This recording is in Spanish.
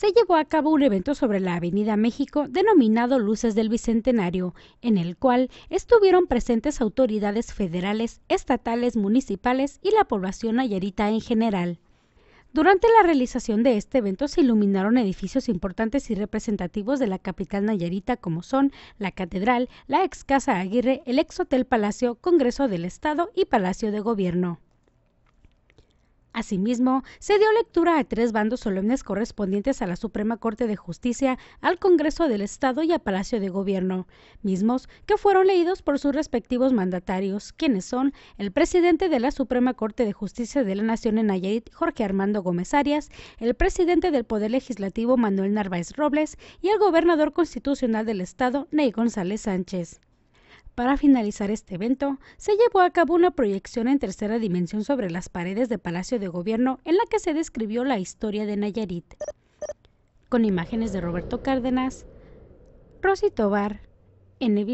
se llevó a cabo un evento sobre la Avenida México denominado Luces del Bicentenario, en el cual estuvieron presentes autoridades federales, estatales, municipales y la población nayarita en general. Durante la realización de este evento se iluminaron edificios importantes y representativos de la capital nayarita como son la Catedral, la ex Casa Aguirre, el ex Hotel Palacio, Congreso del Estado y Palacio de Gobierno. Asimismo, se dio lectura a tres bandos solemnes correspondientes a la Suprema Corte de Justicia, al Congreso del Estado y al Palacio de Gobierno, mismos que fueron leídos por sus respectivos mandatarios, quienes son el presidente de la Suprema Corte de Justicia de la Nación en Nayarit, Jorge Armando Gómez Arias, el presidente del Poder Legislativo, Manuel Narváez Robles, y el gobernador constitucional del Estado, Ney González Sánchez. Para finalizar este evento, se llevó a cabo una proyección en tercera dimensión sobre las paredes del Palacio de Gobierno en la que se describió la historia de Nayarit, con imágenes de Roberto Cárdenas, Rosy Tobar, N